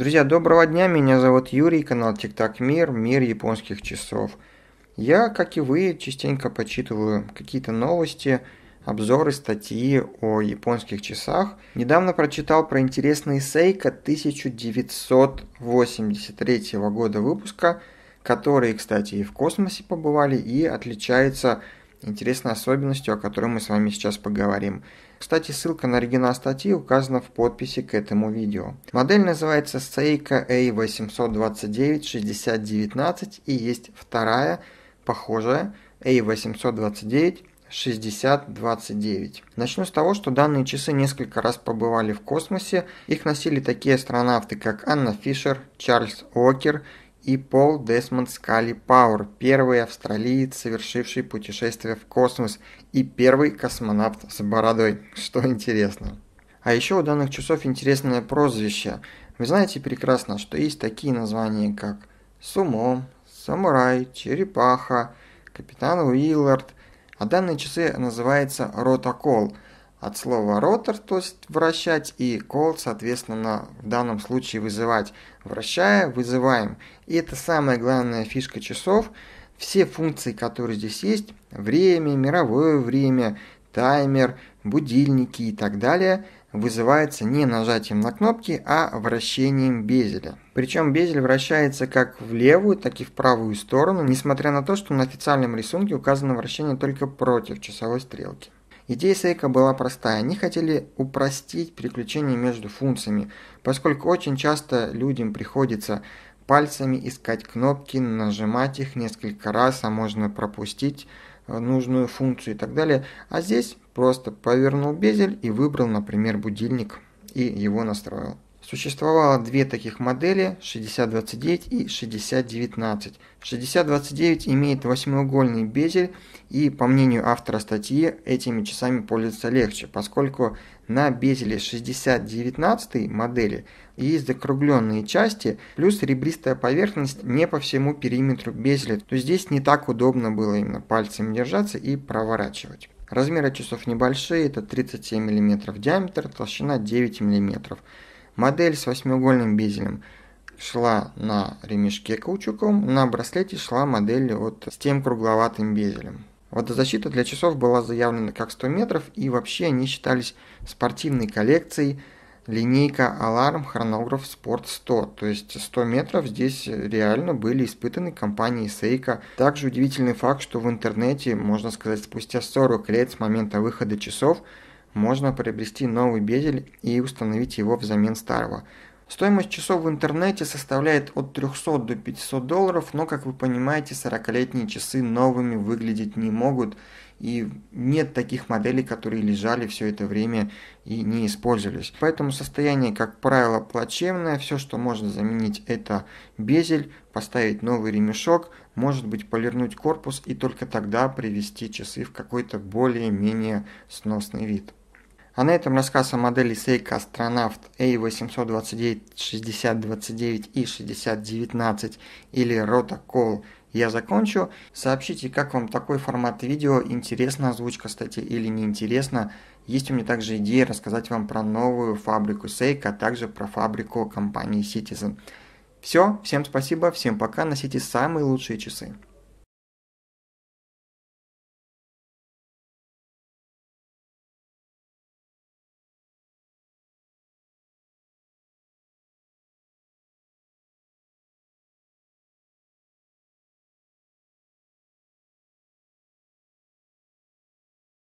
Друзья, доброго дня, меня зовут Юрий, канал ТикТак Мир, Мир японских часов. Я, как и вы, частенько почитываю какие-то новости, обзоры, статьи о японских часах. Недавно прочитал про интересный Сейка 1983 года выпуска, которые, кстати, и в космосе побывали, и отличается интересной особенностью, о которой мы с вами сейчас поговорим. Кстати, ссылка на оригинал статьи указана в подписи к этому видео. Модель называется Seiko a 82969 и есть вторая, похожая, a 82969 6029. Начну с того, что данные часы несколько раз побывали в космосе. Их носили такие астронавты, как Анна Фишер, Чарльз Окер и Пол Десмонд Скали Пауэр, первый австралиец, совершивший путешествие в космос и первый космонавт с бородой, что интересно. А еще у данных часов интересное прозвище. Вы знаете прекрасно, что есть такие названия, как Сумо, Самурай, Черепаха, Капитан Уиллард, а данные часы называются Ротокол – от слова ротор, то есть вращать, и call, соответственно, в данном случае вызывать. Вращая, вызываем. И это самая главная фишка часов. Все функции, которые здесь есть, время, мировое время, таймер, будильники и так далее, вызывается не нажатием на кнопки, а вращением безеля. Причем безель вращается как в левую, так и в правую сторону, несмотря на то, что на официальном рисунке указано вращение только против часовой стрелки. Идея Сейка была простая. Они хотели упростить переключение между функциями, поскольку очень часто людям приходится пальцами искать кнопки, нажимать их несколько раз, а можно пропустить э, нужную функцию и так далее. А здесь просто повернул безель и выбрал, например, будильник и его настроил. Существовало две таких модели 6029 и 6019. 6029 имеет восьмиугольный безель и, по мнению автора статьи, этими часами пользоваться легче, поскольку на безеле 6019 модели есть закругленные части, плюс ребристая поверхность не по всему периметру безеля, то здесь не так удобно было именно пальцем держаться и проворачивать. Размеры часов небольшие, это 37 мм диаметр, толщина 9 мм. Модель с восьмиугольным бизелем шла на ремешке каучуком, на браслете шла модель вот с тем кругловатым бизелем. Водозащита для часов была заявлена как 100 метров, и вообще они считались спортивной коллекцией, линейка Alarm хронограф Sport 100, то есть 100 метров здесь реально были испытаны компанией Seiko. Также удивительный факт, что в интернете, можно сказать, спустя 40 лет с момента выхода часов – можно приобрести новый безель и установить его взамен старого. Стоимость часов в интернете составляет от 300 до 500 долларов, но, как вы понимаете, 40-летние часы новыми выглядеть не могут, и нет таких моделей, которые лежали все это время и не использовались. Поэтому состояние, как правило, плачевное. Все, что можно заменить, это безель, поставить новый ремешок, может быть, полирнуть корпус и только тогда привести часы в какой-то более-менее сносный вид. А на этом рассказ о модели Seiko Astronaut A829, 6029 и 6019 или Rotocall я закончу. Сообщите, как вам такой формат видео, интересна озвучка статьи или неинтересна. Есть у меня также идея рассказать вам про новую фабрику Seiko, а также про фабрику компании Citizen. Все, всем спасибо, всем пока, носите самые лучшие часы.